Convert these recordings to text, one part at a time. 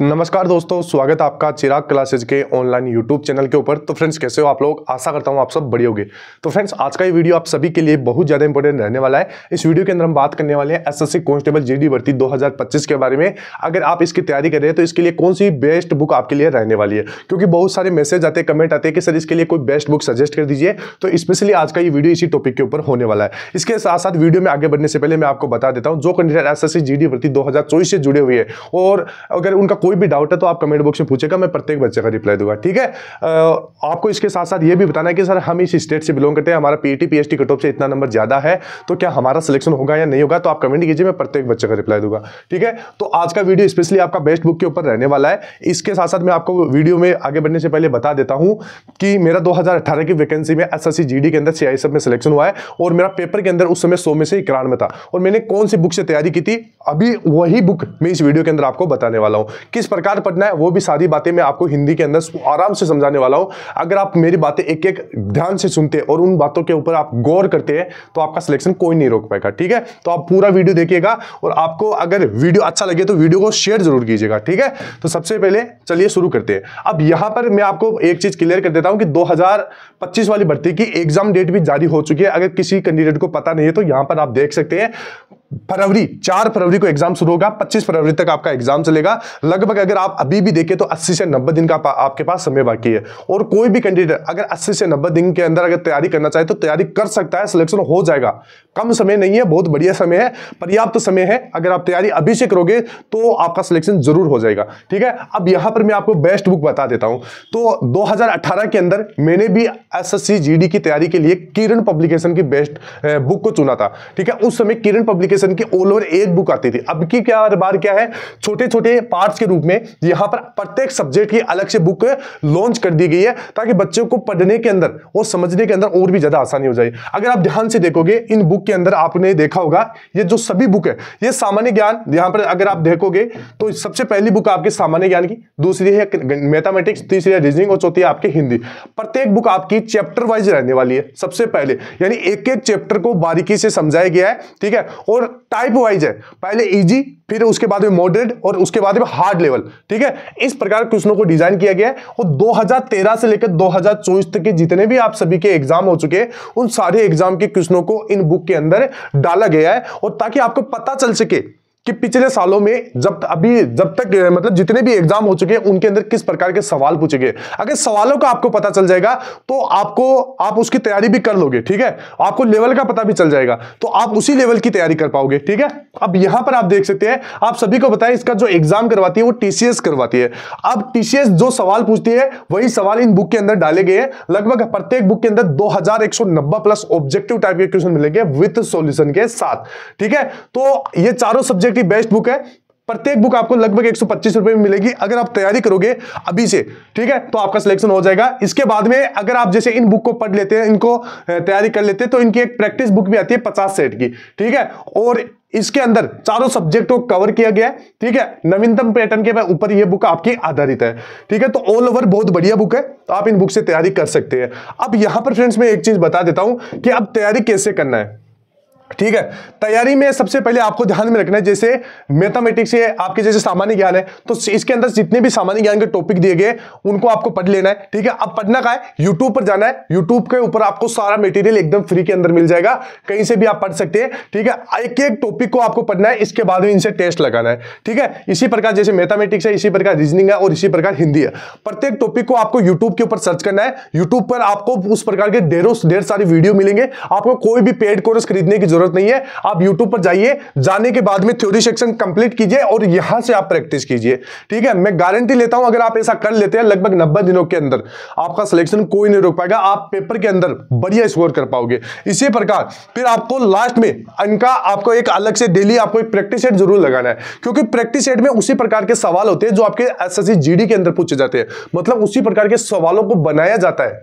नमस्कार दोस्तों स्वागत है आपका चिराग क्लासेज के ऑनलाइन यूट्यूब चैनल के ऊपर तो फ्रेंड्स कैसे हो आप लोग आशा करता हूँ आप सब बढ़िया होगे तो फ्रेंड्स आज का ये वीडियो आप सभी के लिए बहुत ज़्यादा इंपॉर्टेंट रहने वाला है इस वीडियो के अंदर हम बात करने वाले हैं एसएससी कांस्टेबल जीडी भर्ती दो के बारे में अगर आप इसकी तैयारी कर रहे हैं तो इसके लिए कौन सी बेस्ट बुक आपके लिए रहने वाली है क्योंकि बहुत सारे मैसेज आते हैं कमेंट आते हैं कि सर इसके लिए कोई बेस्ट बुक सजेस्ट कर दीजिए तो स्पेशली आज का ये वीडियो इसी टॉपिक के ऊपर होने वाला है इसके साथ साथ वीडियो में आगे बढ़ने से पहले मैं आपको बता देता हूँ जो कैंडिडेट एस एस सी भर्ती दो से जुड़े हुए हैं और अगर उनका कोई भी डाउट है तो आप कमेंट बॉक्स में पूछेगा मैं प्रत्येक बच्चे का रिप्लाई दूंगा ठीक है आपको इसके साथ साथ ये भी बताना है कि सर हम इस स्टेट से बिलोंग करते हैं हमारा पीएटी एस कट ऑफ से इतना नंबर ज्यादा है तो क्या हमारा सिलेक्शन होगा या नहीं होगा तो आप कमेंट कीजिए मैं प्रत्येक बच्चे का रिप्लाई दूंगा ठीक है तो आज का वीडियो स्पेशली आपका बेस्ट बुक के ऊपर रहने वाला है इसके साथ साथ मैं आपको वीडियो में आगे बढ़ने से पहले बता देता हूँ कि मेरा अठारह की वैकेंसी में एस डी के अंदर सी में सिलेक्शन हुआ है और मेरा पेपर के अंदर उस समय सौ में से इक्यानवे था और मैंने कौन सी बुक से तैयारी की थी अभी वही बुक मैं इस वीडियो के अंदर आपको बताने वाला हूँ किस प्रकार पढ़ना है वो भी सारी बातें मैं आपको हिंदी के अंदर आराम से समझाने वाला हूँ अगर आप मेरी बातें एक एक ध्यान से सुनते और उन बातों के ऊपर आप गौर करते हैं तो आपका सिलेक्शन कोई नहीं रोक पाएगा ठीक है तो आप पूरा वीडियो देखिएगा और आपको अगर वीडियो अच्छा लगे तो वीडियो को शेयर जरूर कीजिएगा ठीक है तो सबसे पहले चलिए शुरू करते हैं अब यहाँ पर मैं आपको एक चीज़ क्लियर कर देता हूँ कि दो वाली भर्ती की एग्जाम डेट भी जारी हो चुकी है अगर किसी कैंडिडेट को पता नहीं है तो यहाँ पर आप देख सकते हैं फरवरी चार फरवरी को एग्जाम शुरू होगा पच्चीस फरवरी तक आपका एग्जाम चलेगा लगभग अगर आप अभी भी देखें तो अस्सी से नब्बे दिन का पा, आपके पास समय बाकी है और कोई भी कैंडिडेट अगर अस्सी से नब्बे दिन के अंदर अगर तैयारी करना चाहे तो तैयारी कर सकता है सिलेक्शन हो जाएगा कम समय नहीं है बहुत बढ़िया समय है पर्याप्त तो समय है अगर आप तैयारी अभी से करोगे तो आपका सिलेक्शन जरूर हो जाएगा ठीक है अब यहां पर मैं आपको बेस्ट बुक बता देता हूं तो दो के अंदर मैंने भी एस एस की तैयारी के लिए किरण पब्लिकेशन की बेस्ट बुक को चुना था ठीक है उस समय किरण पब्लिकेशन क्वेश्चन की ऑल ओवर एक बुक आती थी अब की क्या बार क्या है छोटे छोटे पार्ट्स के रूप में यहां पर प्रत्येक सब्जेक्ट की अलग से बुक लॉन्च कर दी गई है ताकि बच्चों को पढ़ने के अंदर और समझने के अंदर और भी ज्यादा आसानी हो जाए अगर आप ध्यान से देखोगे इन बुक के अंदर आपने देखा होगा ये जो सभी बुक है ये सामान्य ज्ञान यहां पर अगर आप देखोगे तो सबसे पहली बुक आपके सामान्य ज्ञान की दूसरी है मैथमेटिक्स तीसरी है रीजनिंग और चौथी है आपकी हिंदी प्रत्येक बुक आपकी चैप्टर वाइज रहने वाली है सबसे पहले यानी एक एक चैप्टर को बारीकी से समझाया गया है ठीक है और टाइप वाइज है पहले इजी फिर उसके बाद में मॉडरेट और उसके बाद में हार्ड लेवल ठीक है इस प्रकार क्वेश्चनों को डिजाइन किया गया है और 2013 से लेकर 2024 तक के जितने भी आप सभी के एग्जाम हो चुके हैं उन सारे एग्जाम के क्वेश्चनों को इन बुक के अंदर डाला गया है और ताकि आपको पता चल सके कि पिछले सालों में जब अभी जब तक मतलब जितने भी एग्जाम हो चुके हैं उनके अंदर किस प्रकार के सवाल पूछे गए अगर सवालों का आपको पता चल जाएगा तो आपको आप उसकी तैयारी भी कर लोगे ठीक है आपको लेवल का पता भी चल जाएगा तो आप उसी लेवल की तैयारी कर पाओगे ठीक है अब यहां पर आप देख सकते हैं आप सभी को बताए इसका जो एग्जाम करवाती है वो टीसीएस करवाती है अब टीसीएस जो सवाल पूछती है वही सवाल इन बुक के अंदर डाले गए हैं लगभग प्रत्येक बुक के अंदर दो प्लस ऑब्जेक्टिव टाइप के क्वेश्चन मिलेंगे विथ सोल्यूशन के साथ ठीक है तो ये चारों सब्जेक्ट रिलेटिव बेस्ट बुक है प्रत्येक बुक आपको लगभग एक सौ में मिलेगी अगर आप तैयारी करोगे अभी से ठीक है तो आपका सिलेक्शन हो जाएगा इसके बाद में अगर आप जैसे इन बुक को पढ़ लेते हैं इनको तैयारी कर लेते हैं तो इनकी एक प्रैक्टिस बुक भी आती है पचास सेट की ठीक है और इसके अंदर चारों सब्जेक्ट को कवर किया गया है ठीक है नवीनतम पैटर्न के ऊपर यह बुक आपकी आधारित है ठीक है तो ऑल ओवर बहुत बढ़िया बुक है तो आप इन बुक से तैयारी कर सकते हैं अब यहां पर फ्रेंड्स मैं एक चीज बता देता हूं कि अब तैयारी कैसे करना है ठीक है तैयारी में सबसे पहले आपको ध्यान में रखना है जैसे मैथमेटिक्स है आपके जैसे सामान्य ज्ञान है तो इसके अंदर जितने भी सामान्य ज्ञान के टॉपिक दिए गए उनको आपको पढ़ लेना है ठीक है अब पढ़ना का है यूट्यूब पर जाना है यूट्यूब के ऊपर आपको सारा मेटीरियल एकदम फ्री के अंदर मिल जाएगा कहीं से भी आप पढ़ सकते हैं ठीक है एक एक टॉपिक को आपको पढ़ना है इसके बाद में इनसे टेस्ट लगाना है ठीक है इसी प्रकार जैसे मैथमेटिक्स है इसी प्रकार रीजनिंग है और इसी प्रकार हिंदी है प्रत्येक टॉपिक को आपको यूट्यूब के ऊपर सर्च करना है यूट्यूब पर आपको उस प्रकार के ढेरों ढेर सारी वीडियो मिलेंगे आपको कोई भी पेड कोर्स खरीदने की जरूरत जरूरत नहीं है आप यूट्यूब पर जाइए जाने के बाद में थ्योरी सेक्शन कंप्लीट कीजिए और यहां से आप प्रैक्टिस कीजिए ठीक है मैं गारंटी लेता हूं अगर आप ऐसा कर लेते हैं लगभग नब्बे दिनों के अंदर आपका सिलेक्शन कोई नहीं रोक पाएगा आप पेपर के अंदर बढ़िया स्कोर कर पाओगे इसी प्रकार फिर आपको लास्ट में इनका आपको एक अलग से डेली आपको एक प्रैक्टिस सेट जरूर लगाना है क्योंकि प्रैक्टिस सेट में उसी प्रकार के सवाल होते हैं जो आपके एस एस के अंदर पूछे जाते हैं मतलब उसी प्रकार के सवालों को बनाया जाता है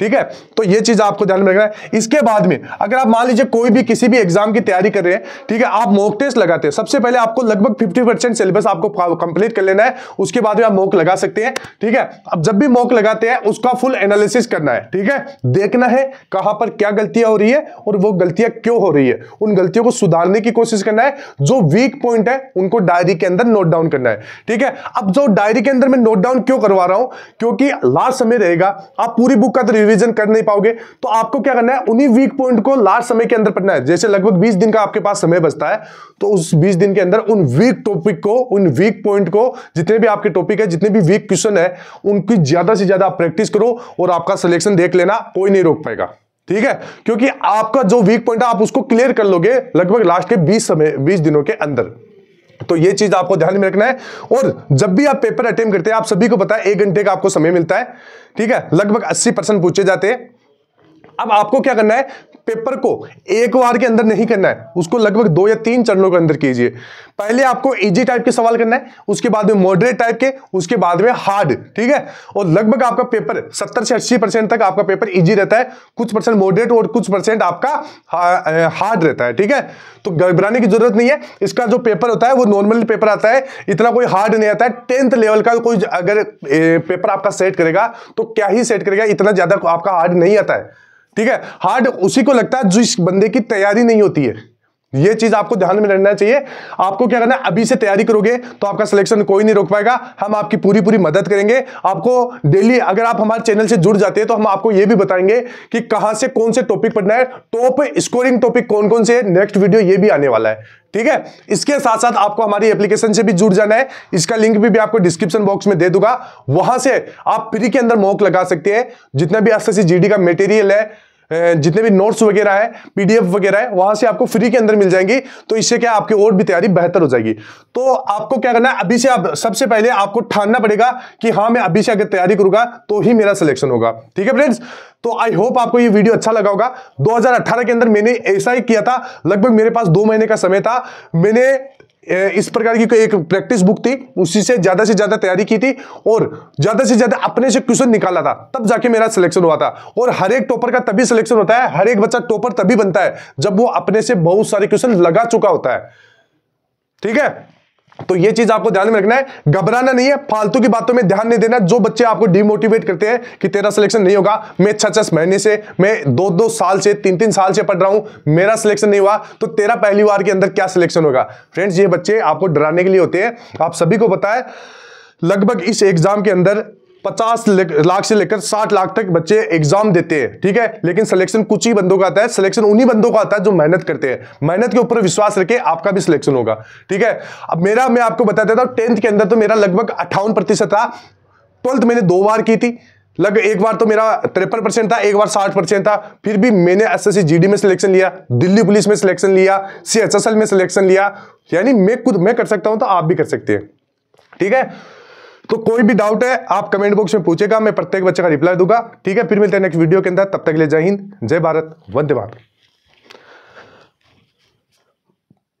ठीक है तो ये चीज आपको ध्यान में रखना है इसके बाद में अगर आप मान लीजिए कोई भी किसी भी एग्जाम की तैयारी कर रहे हैं ठीक है आप मॉक टेस्ट लगाते हैं सबसे पहले आपको लगभग 50 परसेंट सिलेबस आपको कंप्लीट कर लेना है उसके बाद में आप मॉक लगा सकते हैं ठीक है अब जब भी मॉक लगाते हैं उसका फुल एनालिसिस करना है ठीक है देखना है कहां पर क्या गलतियां हो रही है और वो गलतियां क्यों हो रही है उन गलतियों को सुधारने की कोशिश करना है जो वीक पॉइंट है उनको डायरी के अंदर नोट डाउन करना है ठीक है अब जो डायरी के अंदर मैं नोट डाउन क्यों करवा रहा हूं क्योंकि लास्ट समय रहेगा आप पूरी बुक का तो रिविजन कर नहीं पाओगे तो आपको क्या करना है उन्हीं वीक पॉइंट को लास्ट समय के अंदर पढ़ना है जैसे लगभग बीस दिन का आपके पास समय बचता है तो उस बीस दिन के अंदर उन वीक टॉपिक को उन वीक पॉइंट को जितने भी आपके टॉपिक है जितने भी वीक क्वेश्चन है उनकी ज्यादा से ज्यादा प्रैक्टिस करो और आपका सिलेक्शन देख लेना कोई नहीं रोक पाएगा ठीक है क्योंकि आपका जो वीक पॉइंट है आप उसको क्लियर कर लोगे लगभग लास्ट के 20 समय 20 दिनों के अंदर तो ये चीज आपको ध्यान में रखना है और जब भी आप पेपर अटेम्प करते हैं आप सभी को पता है एक घंटे का आपको समय मिलता है ठीक है लगभग अस्सी परसेंट पूछे जाते हैं अब आपको क्या करना है पेपर को एक बार के अंदर नहीं करना है उसको लगभग दो या तीन चरणों के अंदर कीजिए पहले आपको इजी टाइप के सवाल करना है उसके बाद में मॉडरेट टाइप के उसके बाद में हार्ड ठीक है और लगभग आपका पेपर सत्तर से अस्सी परसेंट तक आपका पेपर इजी रहता है कुछ परसेंट मॉडरेट और कुछ परसेंट आपका हार्ड रहता है ठीक है तो घबराने की जरूरत नहीं है इसका जो पेपर होता है वो नॉर्मल पेपर आता है इतना कोई हार्ड नहीं आता है टेंथ लेवल का कोई अगर पेपर आपका सेट करेगा तो क्या ही सेट करेगा इतना ज्यादा आपका हार्ड नहीं आता है ठीक है हार्ड उसी को लगता है जो इस बंदे की तैयारी नहीं होती है ये चीज आपको ध्यान में रखना चाहिए आपको क्या करना है अभी से तैयारी करोगे तो आपका सिलेक्शन कोई नहीं रोक पाएगा हम आपकी पूरी पूरी मदद करेंगे आपको डेली अगर आप हमारे चैनल से जुड़ जाते हैं तो हम आपको ये भी बताएंगे कि कहां से कौन से टॉपिक पढ़ना है टॉप स्कोरिंग टॉपिक कौन कौन से नेक्स्ट वीडियो ये भी आने वाला है ठीक है इसके साथ साथ आपको हमारी एप्लीकेशन से भी जुड़ जाना है इसका लिंक भी, भी आपको डिस्क्रिप्शन बॉक्स में दे दूंगा वहां से आप फ्री के अंदर मोक लगा सकते हैं जितना भी एस एस का मेटेरियल है जितने भी नोट्स वगैरह है पीडीएफ वगैरह है वहां से आपको फ्री के अंदर मिल जाएंगी तो इससे क्या आपकी और भी तैयारी बेहतर हो जाएगी तो आपको क्या करना है अभी से आप सबसे पहले आपको ठानना पड़ेगा कि हाँ मैं अभी से अगर तैयारी करूंगा तो ही मेरा सिलेक्शन होगा ठीक है फ्रेंड्स तो आई होप आपको ये वीडियो अच्छा लगा होगा 2018 के अंदर मैंने ऐसा ही किया था लगभग मेरे पास दो महीने का समय था मैंने इस प्रकार की एक प्रैक्टिस बुक थी उसी से ज्यादा से ज्यादा तैयारी की थी और ज्यादा से ज्यादा अपने से क्वेश्चन निकाला था तब जाके मेरा सिलेक्शन हुआ था और हर एक टॉपर का तभी सिलेक्शन होता है हर एक बच्चा टॉपर तभी बनता है जब वो अपने से बहुत सारे क्वेश्चन लगा चुका होता है ठीक है तो ये चीज आपको ध्यान में रखना है घबराना नहीं है फालतू की बातों में ध्यान नहीं देना जो बच्चे आपको डिमोटिवेट करते हैं कि तेरा सिलेक्शन नहीं होगा मैं छह छह महीने से मैं दो दो साल से तीन तीन साल से पढ़ रहा हूं मेरा सिलेक्शन नहीं हुआ तो तेरा पहली बार के अंदर क्या सिलेक्शन होगा फ्रेंड्स ये बच्चे आपको डराने के लिए होते हैं आप सभी को बताए लगभग इस एग्जाम के अंदर पचास लाख से लेकर साठ लाख तक बच्चे एग्जाम देते हैं ठीक है लेकिन सिलेक्शन कुछ ही बंदों का आता है सिलेक्शन उन्हीं बंदों का आता है जो मेहनत करते हैं मेहनत के ऊपर विश्वास रखे आपका भी सिलेक्शन होगा ठीक है अब मेरा मैं आपको बता देता हूं टेंथ के अंदर तो मेरा लगभग अट्ठावन प्रतिशत था ट्वेल्थ मैंने दो बार की थी लग एक बार तो मेरा तिरपन परसेंट था एक बार साठ परसेंट था फिर भी मैंने एस एस जीडी में सिलेक्शन लिया दिल्ली पुलिस में सिलेक्शन लिया सी में सिलेक्शन लिया यानी मैं खुद मैं कर सकता हूं तो आप भी कर सकते हैं ठीक है तो कोई भी डाउट है आप कमेंट बॉक्स में पूछेगा मैं प्रत्येक बच्चे का रिप्लाई दूंगा ठीक है फिर मिलते हैं नेक्स्ट वीडियो के अंदर तब तक ले जय हिंद जय भारत वंदे भारत